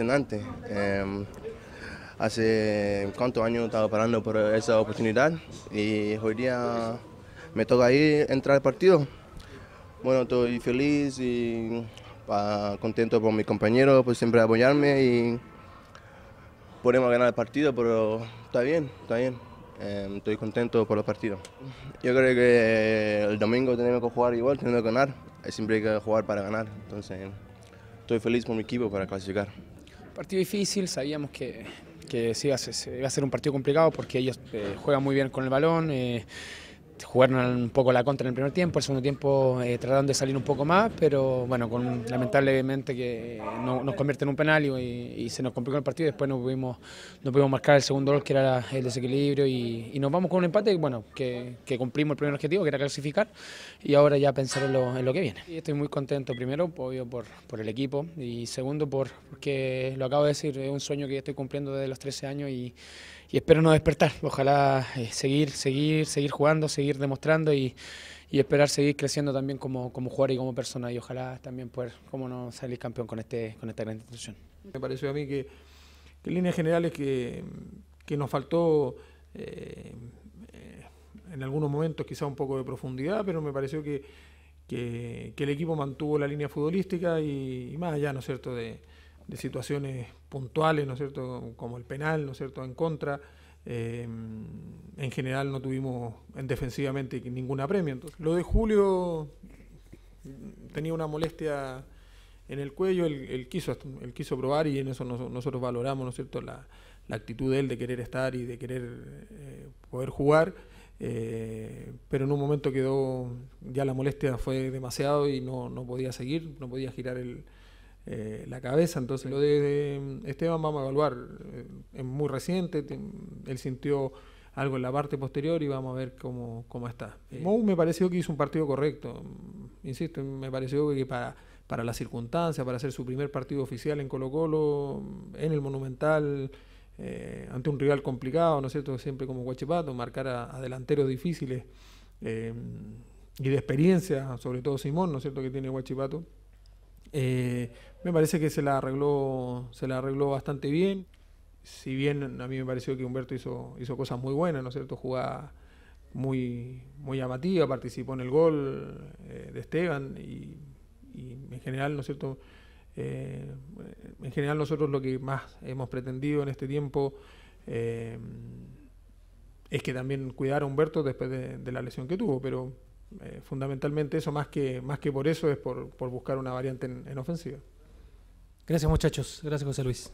emocionante. Em, hace cuántos años estaba parando por esa oportunidad y hoy día me toca ahí entrar al partido. Bueno, estoy feliz y contento por mis compañeros, por siempre apoyarme y podemos ganar el partido, pero está bien, está bien. Em, estoy contento por los partidos. Yo creo que el domingo tenemos que jugar igual, tenemos que ganar. Siempre hay que jugar para ganar. Entonces, estoy feliz por mi equipo para clasificar. Partido difícil, sabíamos que, que iba a ser un partido complicado porque ellos eh, juegan muy bien con el balón. Eh, jugaron un poco la contra en el primer tiempo, el segundo tiempo eh, trataron de salir un poco más, pero bueno, con, lamentablemente que eh, nos convierte en un penal y, se nos complicó el partido, después no pudimos, no pudimos marcar el segundo gol que era el desequilibrio y, nos vamos con un empate bueno, que, cumplimos el primer objetivo que era clasificar y ahora ya pensar en lo, en lo que viene. estoy muy contento primero, obvio, por, el equipo y segundo por, porque lo acabo de decir, es un sueño que estoy cumpliendo desde los 13 años y y espero no despertar. Ojalá eh, seguir, seguir, seguir jugando, seguir demostrando y, esperar seguir creciendo también como, como, jugador y como persona. Y ojalá también poder, como no, salir campeón con, este, con esta gran institución. Me pareció a mí que, en líneas generales que, que nos faltó eh, eh, en algunos momentos quizá un poco de profundidad, pero me pareció que, el equipo mantuvo la línea futbolística y, y más allá, ¿no es cierto?, de de situaciones puntuales, ¿no es cierto?, como el penal, ¿no es cierto?, en contra. Eh, en general no tuvimos en defensivamente ninguna premia. Entonces, lo de Julio tenía una molestia en el cuello, él, quiso, él quiso probar y en eso nosotros valoramos, ¿no es cierto?, la, actitud de él de querer estar y de querer eh, poder jugar. Eh, pero en un momento quedó, ya la molestia fue demasiado y no podía seguir, no podía girar el, eh, la cabeza. Entonces, lo de, mm, Esteban vamos a evaluar. Eh, es muy reciente, mm, él sintió algo en la parte posterior y vamos a ver cómo, cómo está. me pareció que hizo un partido correcto. Mm, insisto, me pareció que para, para la circunstancia, para hacer su primer partido oficial en Colo Colo, en el Monumental, eh, ante un rival complicado, ¿no es cierto? Siempre como Huachipato marcar a, delanteros difíciles y de experiencia, sobre todo Simón, ¿no es cierto? Que tiene Guachipato. Eh, me parece que se la arregló, se la arregló bastante bien. Si bien a mí me pareció que Humberto hizo, hizo cosas muy buenas, ¿no es cierto? Jugaba muy, muy llamativa, participó en el gol eh, de Esteban y, en general, ¿no es cierto? Eh, en general nosotros lo que más hemos pretendido en este tiempo es que también cuidar a Humberto después de, de la lesión que tuvo, pero eh, fundamentalmente eso, más que, más que por eso, es por, por buscar una variante en, en ofensiva. Gracias muchachos, gracias José Luis.